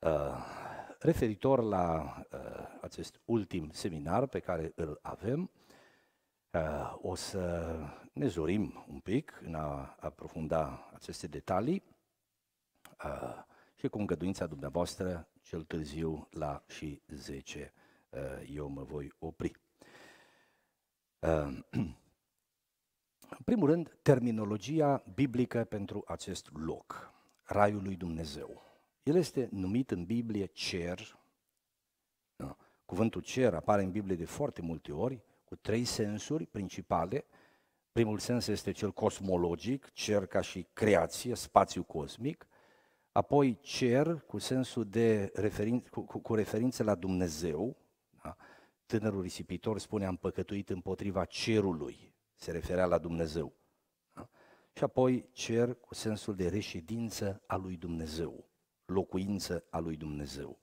Uh, referitor la uh, acest ultim seminar pe care îl avem, uh, o să ne zorim un pic în a aprofunda aceste detalii și cu îngăduința dumneavoastră, cel târziu la și 10, eu mă voi opri. În primul rând, terminologia biblică pentru acest loc, Raiul lui Dumnezeu. El este numit în Biblie cer. Da? Cuvântul cer apare în Biblie de foarte multe ori, cu trei sensuri principale. Primul sens este cel cosmologic, cer ca și creație, spațiu cosmic. Apoi cer cu sensul de referin, cu, cu, cu referință la Dumnezeu. Da? Tânărul risipitor spune am păcătuit împotriva cerului, se referea la Dumnezeu. Da? Și apoi cer cu sensul de reședință a lui Dumnezeu locuință a lui Dumnezeu.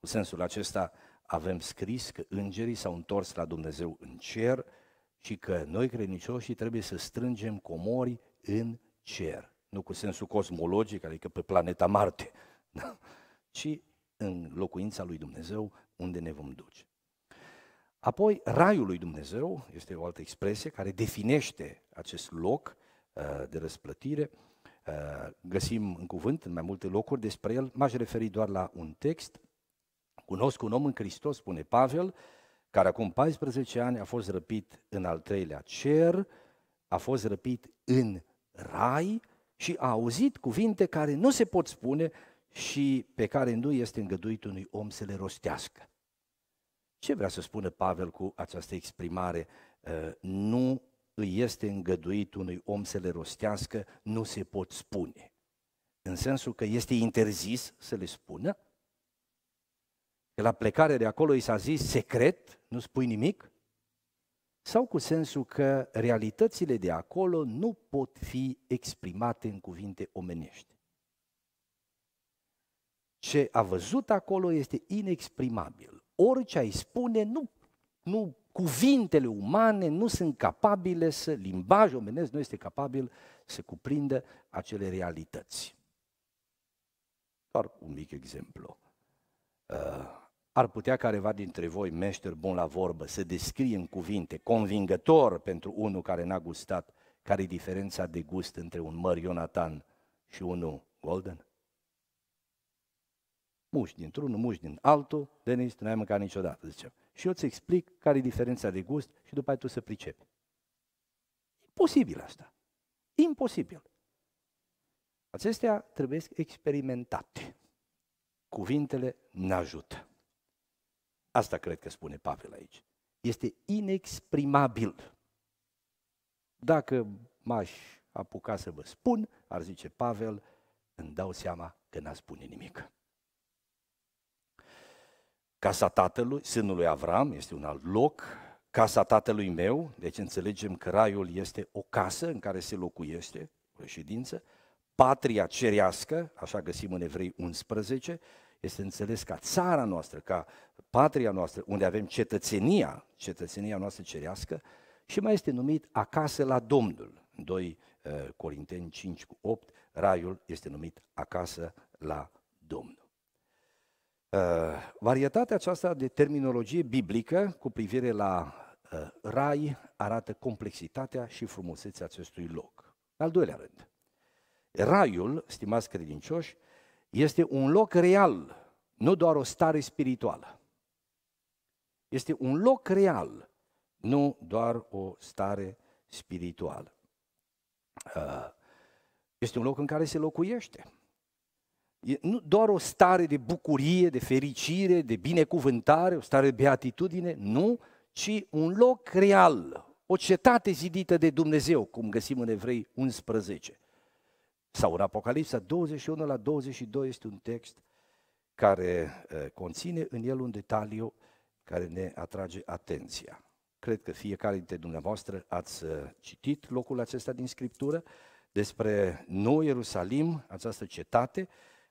Cu sensul acesta avem scris că îngerii s-au întors la Dumnezeu în cer și că noi credincioșii trebuie să strângem comori în cer. Nu cu sensul cosmologic, adică pe planeta Marte, da? ci în locuința lui Dumnezeu unde ne vom duce. Apoi, raiul lui Dumnezeu este o altă expresie care definește acest loc uh, de răsplătire Eh, găsim în cuvânt, în mai multe locuri despre el. M-aș referi doar la un text. Cunosc un om în Hristos, spune Pavel, care acum 14 ani a fost răpit în al treilea cer, a fost răpit în rai și a auzit cuvinte care nu se pot spune și pe care nu este îngăduit unui om să le rostească. Ce vrea să spună Pavel cu această exprimare? Eh, nu îi este îngăduit unui om să le rostească, nu se pot spune. În sensul că este interzis să le spună, că la plecare de acolo i s-a zis secret, nu spui nimic, sau cu sensul că realitățile de acolo nu pot fi exprimate în cuvinte omenești. Ce a văzut acolo este inexprimabil. Orice ai spune nu nu, cuvintele umane nu sunt capabile să, limbajul omenesc nu este capabil să cuprindă acele realități. Doar un mic exemplu. Uh, ar putea careva dintre voi, meșter bun la vorbă, să descrie în cuvinte, convingător pentru unul care n-a gustat, care e diferența de gust între un măr Ionatan și unul Golden? Muși dintr-unul, muși din altul, Denis, n-ai mâncat niciodată, zicem și eu îți explic care e diferența de gust și după aceea tu să pricepi. Imposibil asta. Imposibil. Acestea trebuie experimentate. Cuvintele ne ajută. Asta cred că spune Pavel aici. Este inexprimabil. Dacă m-aș apuca să vă spun, ar zice Pavel, îmi dau seama că n-a spune nimic. Casa tatălui, sânul lui Avram, este un alt loc, casa tatălui meu, deci înțelegem că raiul este o casă în care se locuiește, o reședință, patria cerească, așa găsim în Evrei 11, este înțeles ca țara noastră, ca patria noastră, unde avem cetățenia, cetățenia noastră cerească, și mai este numit acasă la Domnul. 2 eh, Corinteni 5 cu 8, raiul este numit acasă la Domnul. Uh, varietatea aceasta de terminologie biblică cu privire la uh, rai arată complexitatea și frumusețea acestui loc. În al doilea rând, raiul, stimați credincioși, este un loc real, nu doar o stare spirituală. Este un loc real, nu doar o stare spirituală. Uh, este un loc în care se locuiește. E nu doar o stare de bucurie, de fericire, de binecuvântare, o stare de beatitudine, nu, ci un loc real, o cetate zidită de Dumnezeu, cum găsim în Evrei 11. Sau în Apocalipsa 21 la 22 este un text care eh, conține în el un detaliu care ne atrage atenția. Cred că fiecare dintre dumneavoastră ați eh, citit locul acesta din Scriptură despre nou Ierusalim, această cetate,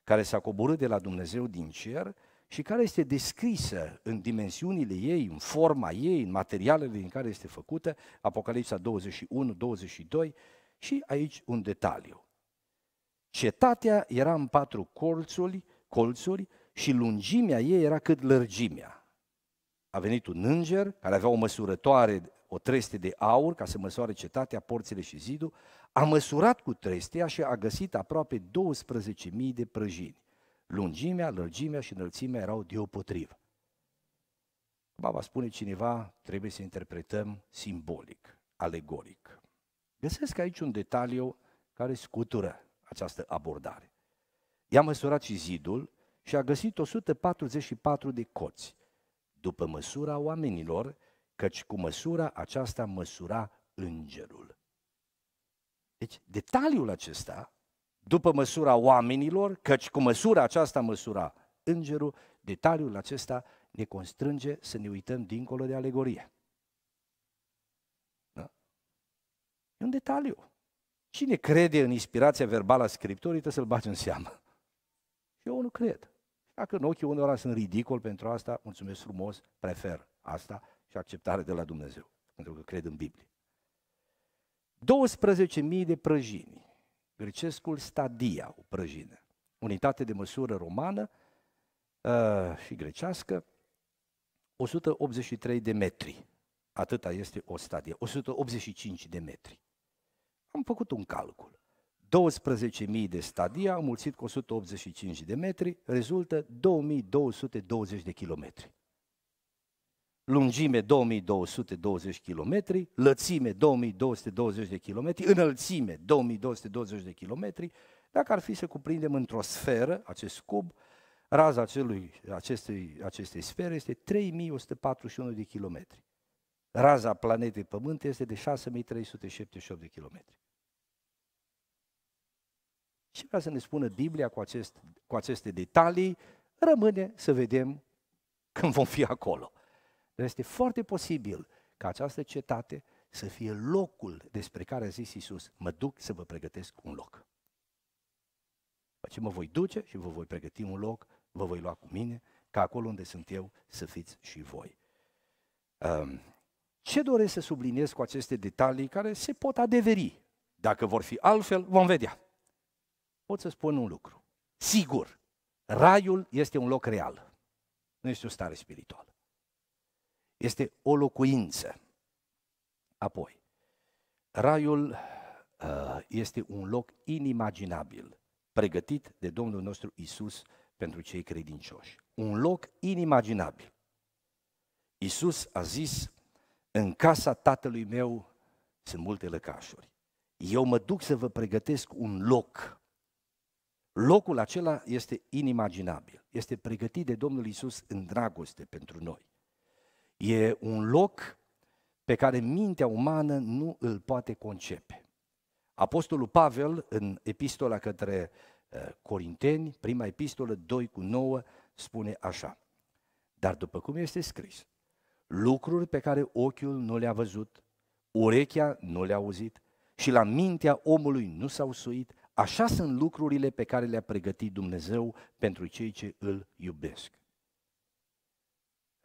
care s-a coborât de la Dumnezeu din cer și care este descrisă în dimensiunile ei, în forma ei, în materialele din care este făcută, Apocalipsa 21, 22 și aici un detaliu. Cetatea era în patru colțuri, colțuri și lungimea ei era cât lărgimea. A venit un înger care avea o măsurătoare, o treste de aur ca să măsoare cetatea, porțile și zidul, a măsurat cu trestea și a găsit aproape 12.000 de prăjini. Lungimea, lărgimea și înălțimea erau deopotrivă. Baba spune cineva, trebuie să interpretăm simbolic, alegoric. Găsesc aici un detaliu care scutură această abordare. I-a măsurat și zidul și a găsit 144 de coți, după măsura oamenilor, căci cu măsura aceasta măsura îngerul. Deci detaliul acesta, după măsura oamenilor, căci cu măsura aceasta măsura îngerul, detaliul acesta ne constrânge să ne uităm dincolo de alegorie. Da? E un detaliu. Cine crede în inspirația verbală a Scripturii, trebuie să-l bage în seamă. Și eu nu cred. Dacă în ochii unora sunt ridicol pentru asta, mulțumesc frumos, prefer asta și acceptare de la Dumnezeu, pentru că cred în Biblie. 12.000 de prăjini. Grecescul stadia, o prăjină, unitate de măsură romană uh, și grecească, 183 de metri. Atâta este o stadie, 185 de metri. Am făcut un calcul. 12.000 de stadia înmulțit cu 185 de metri rezultă 2220 de kilometri lungime 2220 km, lățime 2220 de km, înălțime 2220 de km, dacă ar fi să cuprindem într-o sferă acest cub, raza acelui, acestei, acestei sfere este 3141 de kilometri. Raza planetei Pământ este de 6378 de kilometri. Ce vrea să ne spună Biblia cu, acest, cu aceste detalii, rămâne să vedem când vom fi acolo este foarte posibil ca această cetate să fie locul despre care a zis Iisus, mă duc să vă pregătesc un loc. Ce mă voi duce și vă voi pregăti un loc, vă voi lua cu mine, ca acolo unde sunt eu să fiți și voi. Ce doresc să subliniez cu aceste detalii care se pot adeveri? Dacă vor fi altfel, vom vedea. Pot să spun un lucru. Sigur, raiul este un loc real. Nu este o stare spirituală. Este o locuință. Apoi, raiul uh, este un loc inimaginabil, pregătit de Domnul nostru Isus pentru cei credincioși. Un loc inimaginabil. Isus a zis, în casa tatălui meu sunt multe lăcașuri. Eu mă duc să vă pregătesc un loc. Locul acela este inimaginabil, este pregătit de Domnul Isus în dragoste pentru noi. E un loc pe care mintea umană nu îl poate concepe. Apostolul Pavel, în epistola către eh, Corinteni, prima epistolă 2 cu 9, spune așa. Dar după cum este scris, lucruri pe care ochiul nu le-a văzut, urechea nu le-a auzit și la mintea omului nu s-au suit, așa sunt lucrurile pe care le-a pregătit Dumnezeu pentru cei ce îl iubesc.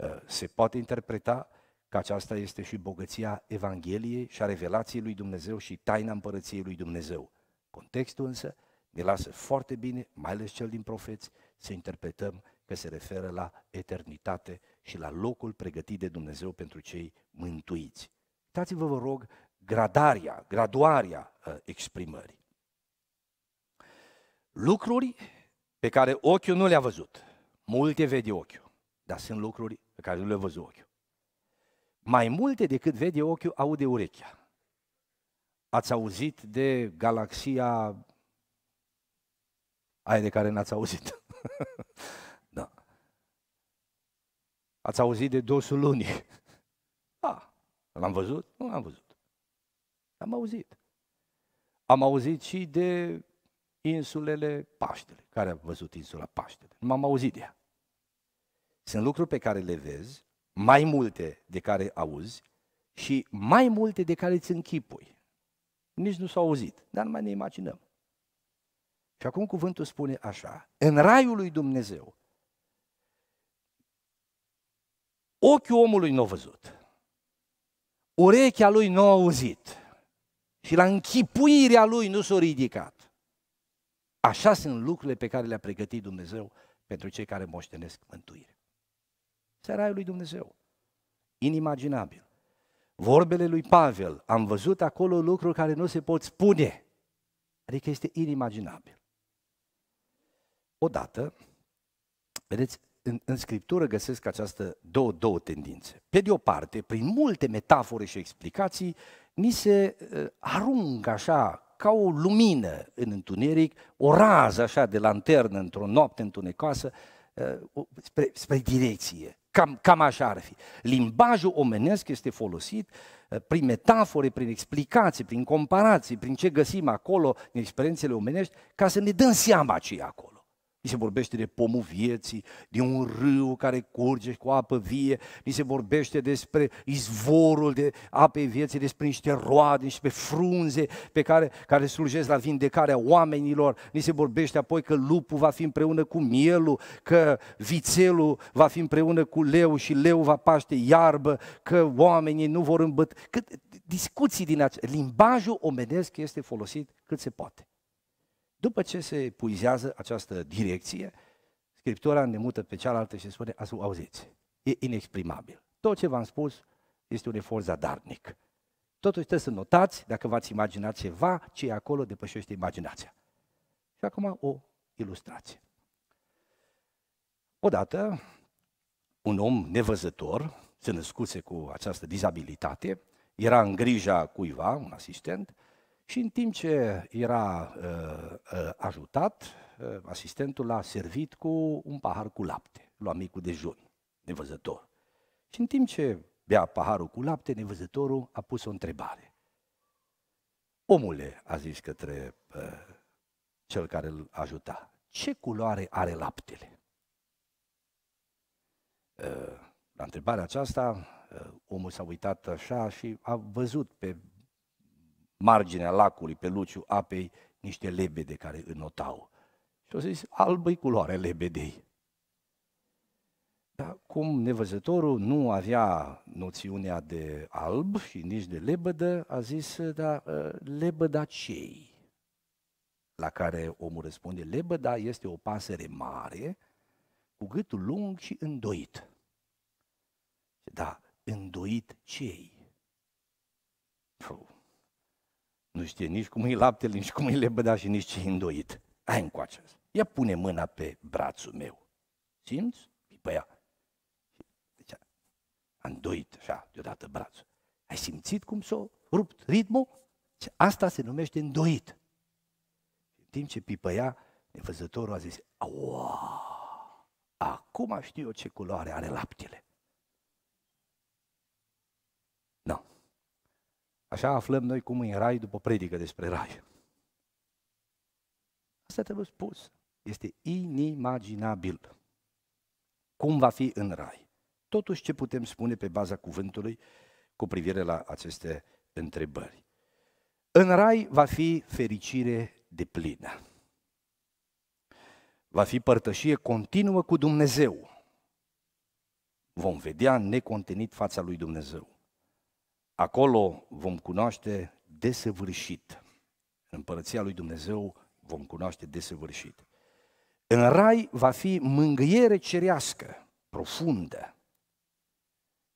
Eh, se poate interpreta că aceasta este și bogăția Evangheliei și a revelației lui Dumnezeu și taina împărăției lui Dumnezeu. Contextul însă ne lasă foarte bine, mai ales cel din profeți, să interpretăm că se referă la eternitate și la locul pregătit de Dumnezeu pentru cei mântuiți. Uitați-vă, vă rog, gradarea, graduarea eh, exprimării. Lucruri pe care ochiul nu le-a văzut. Multe vede ochiul, dar sunt lucruri pe care nu le văzut ochiul. Mai multe decât vede ochiul, aude urechea. Ați auzit de galaxia aia de care n-ați auzit. da. Ați auzit de dosul lunii. A, ah, l-am văzut? Nu l-am văzut. Am auzit. Am auzit și de insulele Paștele. Care a văzut insula Paștele? Nu m-am auzit de ea. Sunt lucruri pe care le vezi, mai multe de care auzi și mai multe de care îți închipui. Nici nu s-au auzit, dar nu mai ne imaginăm. Și acum cuvântul spune așa, în raiul lui Dumnezeu, ochiul omului nu a văzut, urechea lui nu a auzit și la închipuirea lui nu s-a ridicat. Așa sunt lucrurile pe care le-a pregătit Dumnezeu pentru cei care moștenesc mântuire. Asta raiul lui Dumnezeu. Inimaginabil. Vorbele lui Pavel, am văzut acolo lucruri care nu se pot spune. Adică este inimaginabil. Odată, vedeți, în, în Scriptură găsesc această două, două tendințe. Pe de o parte, prin multe metafore și explicații, ni se uh, aruncă așa, ca o lumină în întuneric, o rază așa de lanternă într-o noapte întunecoasă, uh, spre, spre direcție. Cam, cam așa ar fi. Limbajul omenesc este folosit uh, prin metafore, prin explicații, prin comparații, prin ce găsim acolo în experiențele omenești, ca să ne dăm seama ce e acolo. Ni se vorbește de pomul vieții, de un râu care curge cu apă vie, ni se vorbește despre izvorul de apei vieții, despre niște roade, niște frunze pe care, care slujesc la vindecarea oamenilor. Ni se vorbește apoi că lupul va fi împreună cu mielul, că vițelul va fi împreună cu leu și leu va paște iarbă, că oamenii nu vor îmbăt... Cât, discuții din acest... Limbajul omenesc este folosit cât se poate. După ce se puizează această direcție, Scriptura mută pe cealaltă și spune, auziți, e inexprimabil. Tot ce v-am spus este un efort zadarnic. Totuși trebuie să notați, dacă v-ați imaginat ceva, ce e acolo depășește imaginația. Și acum o ilustrație. Odată, un om nevăzător, se născuse cu această dizabilitate, era în grija cuiva, un asistent, și în timp ce era uh, uh, ajutat, uh, asistentul l-a servit cu un pahar cu lapte, lua micul dejun, nevăzător. Și în timp ce bea paharul cu lapte, nevăzătorul a pus o întrebare. Omule, a zis către uh, cel care îl ajuta, ce culoare are laptele? Uh, la întrebarea aceasta, uh, omul s-a uitat așa și a văzut pe marginea lacului, pe luciu apei, niște lebede care înotau. Și să zis, albă culoare culoarea lebedei. Dar cum nevăzătorul nu avea noțiunea de alb și nici de lebădă, a zis, da, ă, lebăda cei? La care omul răspunde, lebăda este o pasăre mare, cu gâtul lung și îndoit. Da, îndoit cei? Puh. Nu știe nici cum e laptele, nici cum e lebăda și nici ce e îndoit. Ai încoace. Ia pune mâna pe brațul meu. Simți? Pe ea. Deci a îndoit așa, deodată brațul. Ai simțit cum s-a rupt ritmul? Deci, asta se numește îndoit. În timp ce pipăia, nevăzătorul a zis, aua, acum știu eu ce culoare are laptele. Așa aflăm noi cum e în rai după predică despre rai. Asta trebuie spus. Este inimaginabil cum va fi în rai. Totuși ce putem spune pe baza cuvântului cu privire la aceste întrebări. În rai va fi fericire de plină. Va fi părtășie continuă cu Dumnezeu. Vom vedea necontenit fața lui Dumnezeu. Acolo vom cunoaște desăvârșit. În împărăția lui Dumnezeu vom cunoaște desăvârșit. În rai va fi mângâiere cerească, profundă.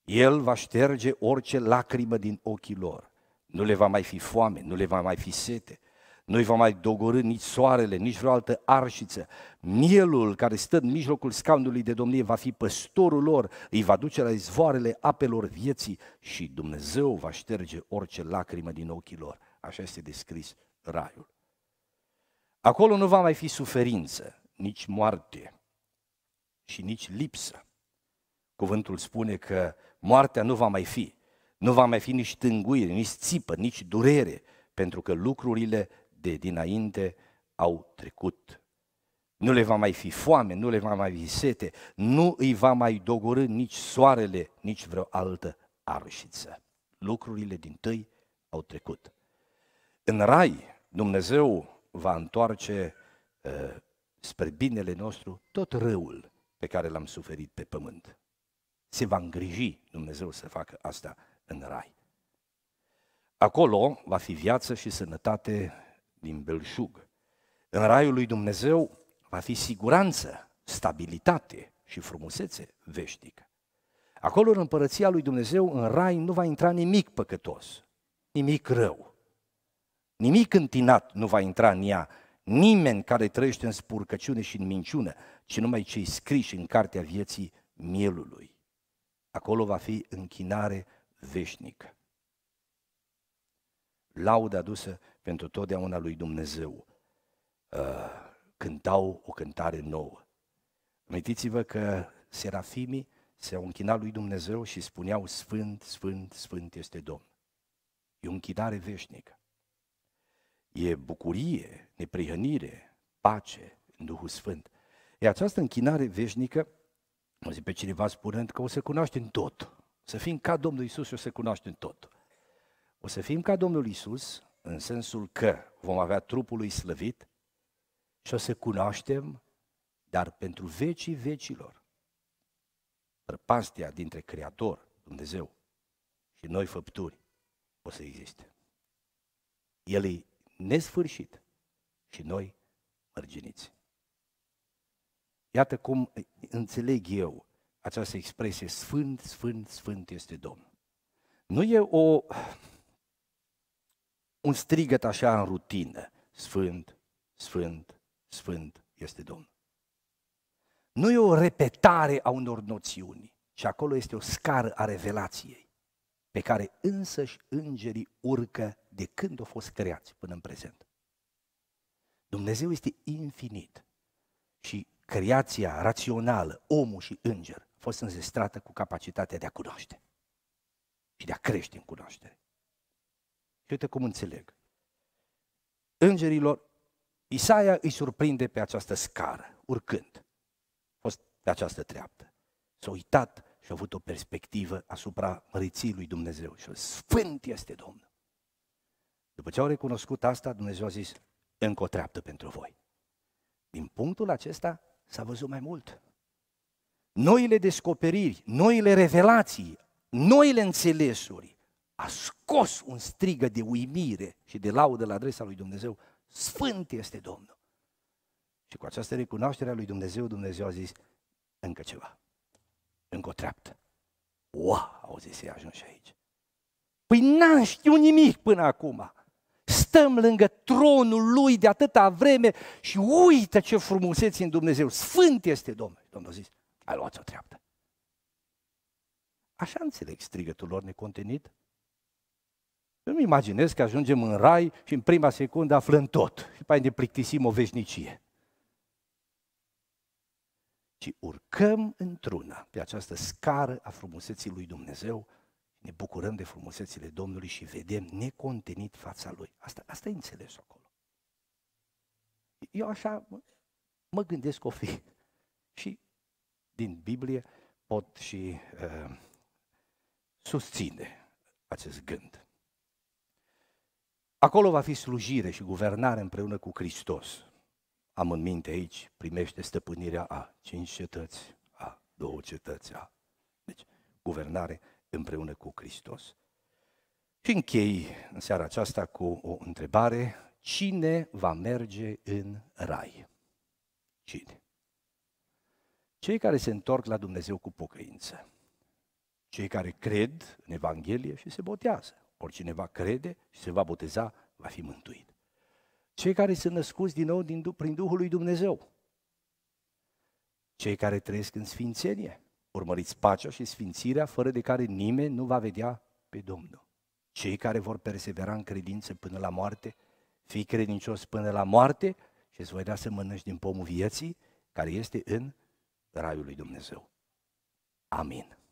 El va șterge orice lacrimă din ochii lor. Nu le va mai fi foame, nu le va mai fi sete nu-i va mai dogorâ nici soarele, nici vreo altă arșiță. Mielul care stă în mijlocul scaunului de domnie va fi păstorul lor, îi va duce la izvoarele apelor vieții și Dumnezeu va șterge orice lacrimă din ochii lor. Așa este descris raiul. Acolo nu va mai fi suferință, nici moarte și nici lipsă. Cuvântul spune că moartea nu va mai fi, nu va mai fi nici tânguire, nici țipă, nici durere, pentru că lucrurile de dinainte au trecut. Nu le va mai fi foame, nu le va mai fi sete, nu îi va mai dogorâ nici soarele, nici vreo altă arșiță. Lucrurile din tâi au trecut. În rai, Dumnezeu va întoarce uh, spre binele nostru tot răul pe care l-am suferit pe pământ. Se va îngriji Dumnezeu să facă asta în rai. Acolo va fi viață și sănătate din belșug. În raiul lui Dumnezeu va fi siguranță, stabilitate și frumusețe veșnică. Acolo în împărăția lui Dumnezeu, în rai, nu va intra nimic păcătos, nimic rău, nimic întinat nu va intra în ea, nimeni care trăiește în spurcăciune și în minciună, ci numai cei scriși în cartea vieții mielului. Acolo va fi închinare veșnică lauda adusă pentru totdeauna lui Dumnezeu. Uh, cântau o cântare nouă. Amintiți-vă că serafimii se-au închinat lui Dumnezeu și spuneau Sfânt, Sfânt, Sfânt este Domn. E o închinare veșnică. E bucurie, neprihănire, pace în Duhul Sfânt. E această închinare veșnică, mă zic pe cineva spunând că o să cunoaștem tot. Să fim ca Domnul Isus și o să cunoaștem tot. O să fim ca Domnul Isus, în sensul că vom avea trupul lui slăvit și o să cunoaștem, dar pentru vecii vecilor, prăpastia dintre Creator, Dumnezeu, și noi făpturi, o să existe. El e nesfârșit și noi mărginiți. Iată cum înțeleg eu această expresie, Sfânt, Sfânt, Sfânt este Domnul. Nu e o un strigăt așa în rutină. Sfânt, Sfânt, Sfânt este Domnul. Nu e o repetare a unor noțiuni, ci acolo este o scară a revelației, pe care însăși îngerii urcă de când au fost creați până în prezent. Dumnezeu este infinit și creația rațională, omul și înger, a fost înzestrată cu capacitatea de a cunoaște și de a crește în cunoaștere. Și uite cum înțeleg. Îngerilor, Isaia îi surprinde pe această scară, urcând. A fost pe această treaptă. S-a uitat și a avut o perspectivă asupra măriții lui Dumnezeu. Și a Sfânt este Domnul. După ce au recunoscut asta, Dumnezeu a zis, încă o treaptă pentru voi. Din punctul acesta s-a văzut mai mult. Noile descoperiri, noile revelații, noile înțelesuri a scos un strigă de uimire și de laudă la adresa lui Dumnezeu. Sfânt este Domnul! Și cu această recunoaștere a lui Dumnezeu, Dumnezeu a zis încă ceva, încă o treaptă. Ua, au zis ei, ajuns și aici. Păi n-am știut nimic până acum. Stăm lângă tronul lui de atâta vreme și uite ce frumuseți în Dumnezeu. Sfânt este Domnul. Domnul a zis, ai luat o treaptă. Așa înțeleg strigătul lor necontenit eu nu imaginez că ajungem în rai și în prima secundă aflăm tot și pe ne plictisim o veșnicie. Și urcăm într-una pe această scară a frumuseții lui Dumnezeu, ne bucurăm de frumusețile Domnului și vedem necontenit fața Lui. Asta, asta e înțeles acolo. Eu așa mă gândesc o fi. Și din Biblie pot și uh, susține acest gând. Acolo va fi slujire și guvernare împreună cu Hristos. Am în minte aici, primește stăpânirea a cinci cetăți, a două cetăți, a. Deci, guvernare împreună cu Hristos. Și închei în seara aceasta cu o întrebare. Cine va merge în rai? Cine? Cei care se întorc la Dumnezeu cu pocăință. Cei care cred în Evanghelie și se botează. Oricine crede și se va boteza, va fi mântuit. Cei care sunt născuți din nou din, prin Duhul lui Dumnezeu, cei care trăiesc în sfințenie, urmăriți pacea și sfințirea, fără de care nimeni nu va vedea pe Domnul. Cei care vor persevera în credință până la moarte, fii credincios până la moarte și îți voi da să mănânci din pomul vieții care este în Raiul lui Dumnezeu. Amin.